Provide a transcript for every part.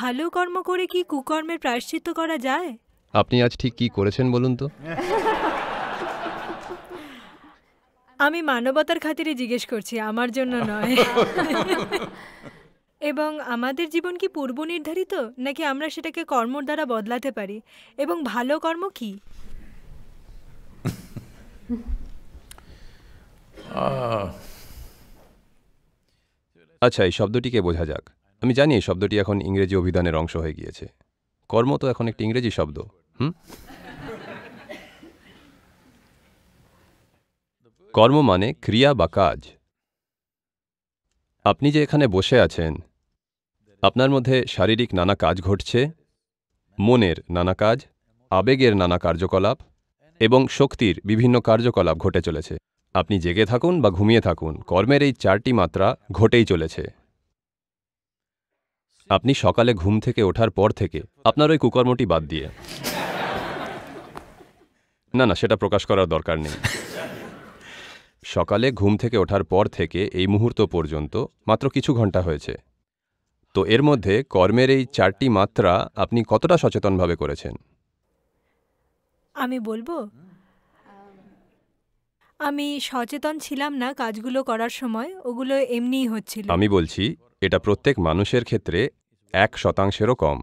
ভালো কর্ম করে কি কুকর্মের প্রায়শ্চিত্ত করা যায় আপনি আজ ঠিক কি করেছেন বলুন তো আমি মানবতার খাতিরে জিজ্ঞেস করছি আমার জন্য নয় এবং আমাদের জীবন কি পূর্ব নির্ধারিত নাকি আমরা সেটাকে কর্মর দ্বারা বদলাতে পারি এবং ভালো কর্ম কি আচ্ছা এই শব্দটিকে বোঝা যাক আমি জানি এই শব্দটি এখন ইংরেজি অভিধানের অংশ হয়ে গিয়েছে কর্ম তো এখন একটি ইংরেজি শব্দ হুম কর্ম মানে ক্রিয়া বা কাজ আপনি যে এখানে বসে আছেন আপনার মধ্যে শারীরিক নানা কাজ ঘটছে মনের নানা কাজ আবেগের নানা কার্যকলাপ এবং শক্তির বিভিন্ন কার্যকলাপ ঘটে চলেছে আপনি জেগে থাকুন বা ঘুমিয়ে থাকুন কর্মের এই চারটি মাত্রা ঘটেই চলেছে আপনি সকালে ঘুম থেকে ওঠার পর থেকে আপনার ওই কুকর্মটি বাদ দিয়ে না না সেটা প্রকাশ করার দরকার নেই সকালে ঘুম থেকে ওঠার পর থেকে এই মুহূর্ত পর্যন্ত মাত্র কিছু ঘন্টা হয়েছে তো এর মধ্যে কর্মের এই চারটি মাত্রা আপনি কতটা সচেতনভাবে করেছেন আমি বলবো আমি সচেতন ছিলাম না কাজগুলো করার সময় ওগুলো এমনিই হচ্ছিল আমি বলছি এটা প্রত্যেক মানুষের ক্ষেত্রে এক শতাংশেরও কম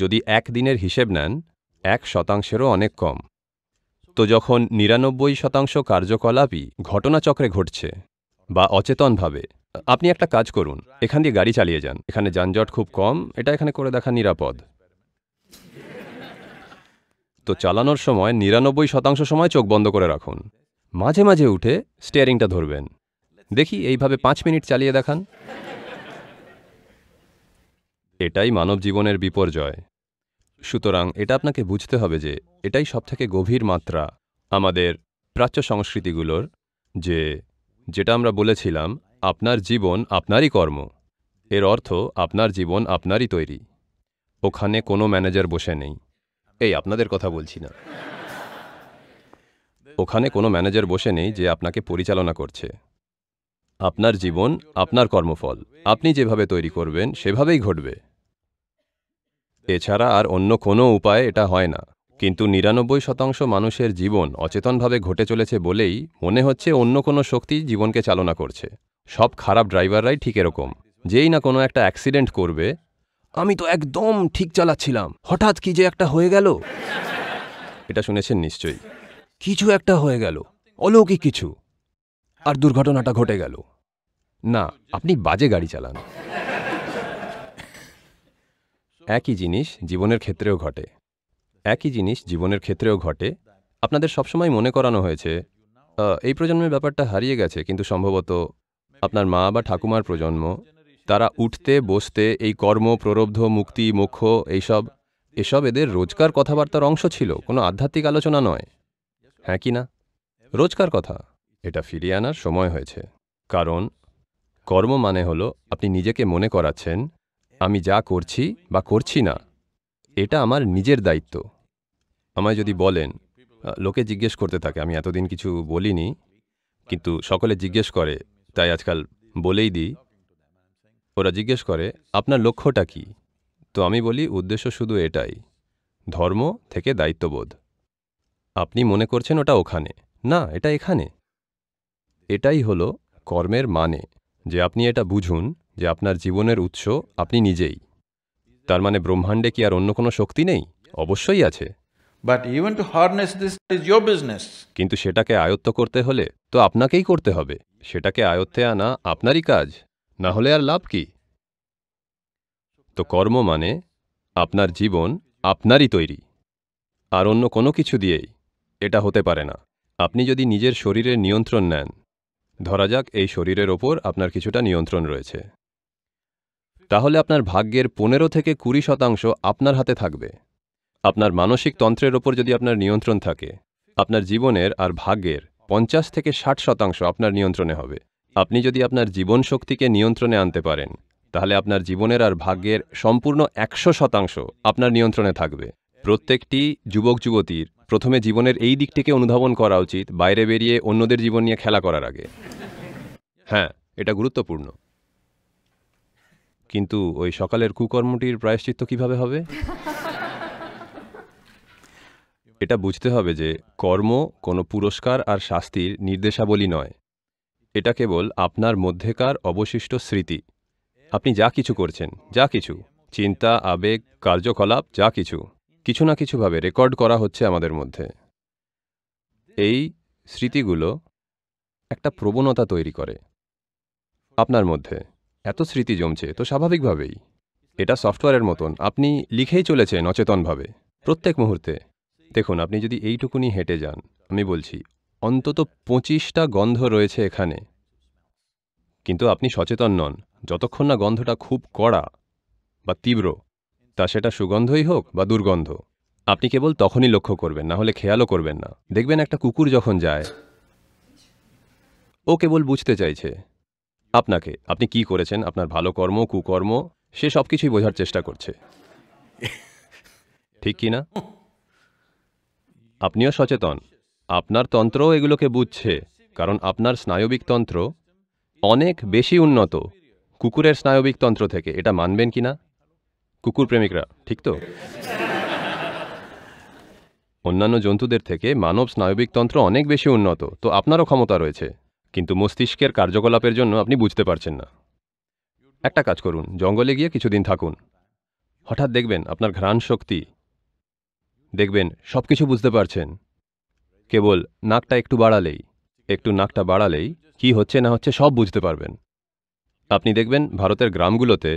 যদি একদিনের হিসেব নেন এক শতাংশেরও অনেক কম তো যখন নিরানব্বই শতাংশ কার্যকলাপই ঘটনাচক্রে ঘটছে বা অচেতনভাবে আপনি একটা কাজ করুন এখান দিয়ে গাড়ি চালিয়ে যান এখানে যানজট খুব কম এটা এখানে করে দেখা নিরাপদ তো চালানোর সময় নিরানব্বই শতাংশ সময় চোখ বন্ধ করে রাখুন মাঝে মাঝে উঠে স্টিয়ারিংটা ধরবেন দেখি এইভাবে পাঁচ মিনিট চালিয়ে দেখান এটাই মানব জীবনের বিপর্যয় সুতরাং এটা আপনাকে বুঝতে হবে যে এটাই সবথেকে গভীর মাত্রা আমাদের প্রাচ্য সংস্কৃতিগুলোর যে যেটা আমরা বলেছিলাম আপনার জীবন আপনারই কর্ম এর অর্থ আপনার জীবন আপনারই তৈরি ওখানে কোনো ম্যানেজার বসে নেই এই আপনাদের কথা বলছি না ওখানে কোনো ম্যানেজার বসে নেই যে আপনাকে পরিচালনা করছে আপনার জীবন আপনার কর্মফল আপনি যেভাবে তৈরি করবেন সেভাবেই ঘটবে এছাড়া আর অন্য কোনো উপায় এটা হয় না কিন্তু নিরানব্বই শতাংশ মানুষের জীবন অচেতনভাবে ঘটে চলেছে বলেই মনে হচ্ছে অন্য কোনো শক্তি জীবনকে চালনা করছে সব খারাপ ড্রাইভাররাই ঠিক এরকম যেই না কোনো একটা অ্যাক্সিডেন্ট করবে আমি তো একদম ঠিক চালাচ্ছিলাম হঠাৎ কি যে একটা হয়ে গেল এটা শুনেছেন নিশ্চয়ই কিছু একটা হয়ে গেল অলৌকিক কিছু আর দুর্ঘটনাটা ঘটে গেল না আপনি বাজে গাড়ি চালান একই জিনিস জীবনের ক্ষেত্রেও ঘটে একই জিনিস জীবনের ক্ষেত্রেও ঘটে আপনাদের সবসময় মনে করানো হয়েছে এই প্রজন্মের ব্যাপারটা হারিয়ে গেছে কিন্তু সম্ভবত আপনার মা বা ঠাকুমার প্রজন্ম তারা উঠতে বসতে এই কর্ম প্ররব্ধ মুক্তি মোক্ষ এইসব এসব এদের রোজকার কথাবার্তার অংশ ছিল কোনো আধ্যাত্মিক আলোচনা নয় হ্যাঁ কি না রোজকার কথা এটা ফিরিয়ে আনার সময় হয়েছে কারণ কর্ম মানে হল আপনি নিজেকে মনে করাচ্ছেন আমি যা করছি বা করছি না এটা আমার নিজের দায়িত্ব আমায় যদি বলেন লোকে জিজ্ঞেস করতে থাকে আমি এতদিন কিছু বলিনি কিন্তু সকলে জিজ্ঞেস করে তাই আজকাল বলেই দিই ওরা জিজ্ঞেস করে আপনার লক্ষ্যটা কি তো আমি বলি উদ্দেশ্য শুধু এটাই ধর্ম থেকে দায়িত্ববোধ আপনি মনে করছেন ওটা ওখানে না এটা এখানে এটাই হল কর্মের মানে যে আপনি এটা বুঝুন যে আপনার জীবনের উৎস আপনি নিজেই তার মানে ব্রহ্মাণ্ডে কি আর অন্য কোনো শক্তি নেই অবশ্যই আছে but even to this is business কিন্তু সেটাকে আয়ত্ত করতে হলে তো আপনাকেই করতে হবে সেটাকে আয়ত্তে আনা আপনারই কাজ না হলে আর লাভ কি তো কর্ম মানে আপনার জীবন আপনারই তৈরি আর অন্য কোনো কিছু দিয়েই এটা হতে পারে না আপনি যদি নিজের শরীরের নিয়ন্ত্রণ নেন ধরা যাক এই শরীরের ওপর আপনার কিছুটা নিয়ন্ত্রণ রয়েছে তাহলে আপনার ভাগ্যের পনেরো থেকে কুড়ি শতাংশ আপনার হাতে থাকবে আপনার মানসিক তন্ত্রের ওপর যদি আপনার নিয়ন্ত্রণ থাকে আপনার জীবনের আর ভাগ্যের পঞ্চাশ থেকে ষাট শতাংশ আপনার নিয়ন্ত্রণে হবে আপনি যদি আপনার জীবন শক্তিকে নিয়ন্ত্রণে আনতে পারেন তাহলে আপনার জীবনের আর ভাগ্যের সম্পূর্ণ একশো শতাংশ আপনার নিয়ন্ত্রণে থাকবে প্রত্যেকটি যুবক যুবতীর প্রথমে জীবনের এই দিকটিকে অনুধাবন করা উচিত বাইরে বেরিয়ে অন্যদের জীবন নিয়ে খেলা করার আগে হ্যাঁ এটা গুরুত্বপূর্ণ কিন্তু ওই সকালের কুকর্মটির প্রায়শ্চিত্ত কিভাবে হবে এটা বুঝতে হবে যে কর্ম কোনো পুরস্কার আর শাস্তির নির্দেশাবলী নয় এটা কেবল আপনার মধ্যেকার অবশিষ্ট স্মৃতি আপনি যা কিছু করছেন যা কিছু চিন্তা আবেগ কার্যকলাপ যা কিছু কিছু না কিছুভাবে রেকর্ড করা হচ্ছে আমাদের মধ্যে এই স্মৃতিগুলো একটা প্রবণতা তৈরি করে আপনার মধ্যে এত স্মৃতি জমছে তো স্বাভাবিকভাবেই এটা সফটওয়্যারের মতন আপনি লিখেই চলেছেন অচেতনভাবে প্রত্যেক মুহূর্তে দেখুন আপনি যদি এইটুকুনি হেঁটে যান আমি বলছি অন্তত পঁচিশটা গন্ধ রয়েছে এখানে কিন্তু আপনি সচেতন নন যতক্ষণ না গন্ধটা খুব কড়া বা তীব্র তা সেটা সুগন্ধই হোক বা দুর্গন্ধ আপনি কেবল তখনই লক্ষ্য করবেন না হলে খেয়ালও করবেন না দেখবেন একটা কুকুর যখন যায় ও কেবল বুঝতে চাইছে আপনাকে আপনি কি করেছেন আপনার ভালো কর্ম কুকর্ম সে সব কিছুই বোঝার চেষ্টা করছে ঠিক কি না আপনিও সচেতন আপনার তন্ত্রও এগুলোকে বুঝছে কারণ আপনার স্নায়বিক তন্ত্র অনেক বেশি উন্নত কুকুরের স্নায়বিক তন্ত্র থেকে এটা মানবেন কি না কুকুর প্রেমিকরা ঠিক তো অন্যান্য জন্তুদের থেকে মানব তন্ত্র অনেক বেশি উন্নত তো আপনারও ক্ষমতা রয়েছে কিন্তু মস্তিষ্কের কার্যকলাপের জন্য আপনি বুঝতে পারছেন না একটা কাজ করুন জঙ্গলে গিয়ে কিছুদিন থাকুন হঠাৎ দেখবেন আপনার ঘ্রাণ শক্তি দেখবেন সব কিছু বুঝতে পারছেন কেবল নাকটা একটু বাড়ালেই একটু নাকটা বাড়ালেই কি হচ্ছে না হচ্ছে সব বুঝতে পারবেন আপনি দেখবেন ভারতের গ্রামগুলোতে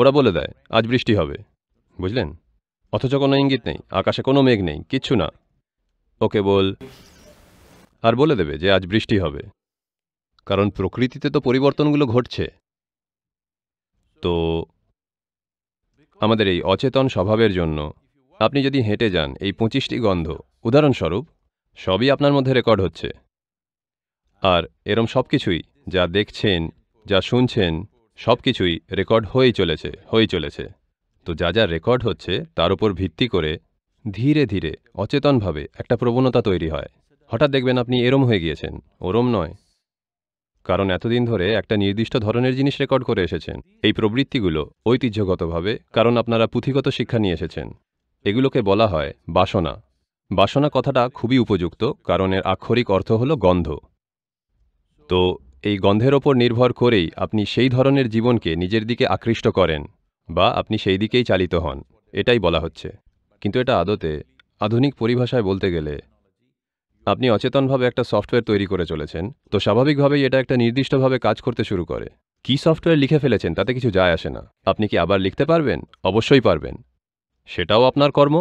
ওরা বলে দেয় আজ বৃষ্টি হবে বুঝলেন অথচ কোনো ইঙ্গিত নেই আকাশে কোনো মেঘ নেই কিচ্ছু না ওকে বল আর বলে দেবে যে আজ বৃষ্টি হবে কারণ প্রকৃতিতে তো পরিবর্তনগুলো ঘটছে তো আমাদের এই অচেতন স্বভাবের জন্য আপনি যদি হেঁটে যান এই পঁচিশটি গন্ধ উদাহরণস্বরূপ সবই আপনার মধ্যে রেকর্ড হচ্ছে আর এরম সব কিছুই যা দেখছেন যা শুনছেন সব কিছুই রেকর্ড হয়েই চলেছে হয়ে চলেছে তো যা যা রেকর্ড হচ্ছে তার উপর ভিত্তি করে ধীরে ধীরে অচেতনভাবে একটা প্রবণতা তৈরি হয় হঠাৎ দেখবেন আপনি এরম হয়ে গিয়েছেন ওরম নয় কারণ এতদিন ধরে একটা নির্দিষ্ট ধরনের জিনিস রেকর্ড করে এসেছেন এই প্রবৃত্তিগুলো ঐতিহ্যগতভাবে কারণ আপনারা পুঁথিগত শিক্ষা নিয়ে এসেছেন এগুলোকে বলা হয় বাসনা বাসনা কথাটা খুবই উপযুক্ত কারণ এর আক্ষরিক অর্থ হলো গন্ধ তো এই গন্ধের ওপর নির্ভর করেই আপনি সেই ধরনের জীবনকে নিজের দিকে আকৃষ্ট করেন বা আপনি সেই দিকেই চালিত হন এটাই বলা হচ্ছে কিন্তু এটা আদতে আধুনিক পরিভাষায় বলতে গেলে আপনি অচেতনভাবে একটা সফটওয়্যার তৈরি করে চলেছেন তো স্বাভাবিকভাবেই এটা একটা নির্দিষ্টভাবে কাজ করতে শুরু করে কি সফটওয়্যার লিখে ফেলেছেন তাতে কিছু যায় আসে না আপনি কি আবার লিখতে পারবেন অবশ্যই পারবেন সেটাও আপনার কর্ম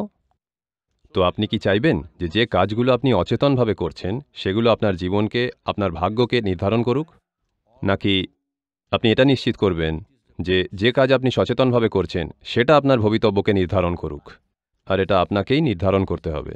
তো আপনি কি চাইবেন যে যে কাজগুলো আপনি অচেতনভাবে করছেন সেগুলো আপনার জীবনকে আপনার ভাগ্যকে নির্ধারণ করুক নাকি আপনি এটা নিশ্চিত করবেন যে যে কাজ আপনি সচেতনভাবে করছেন সেটা আপনার ভবিতব্যকে নির্ধারণ করুক আর এটা আপনাকেই নির্ধারণ করতে হবে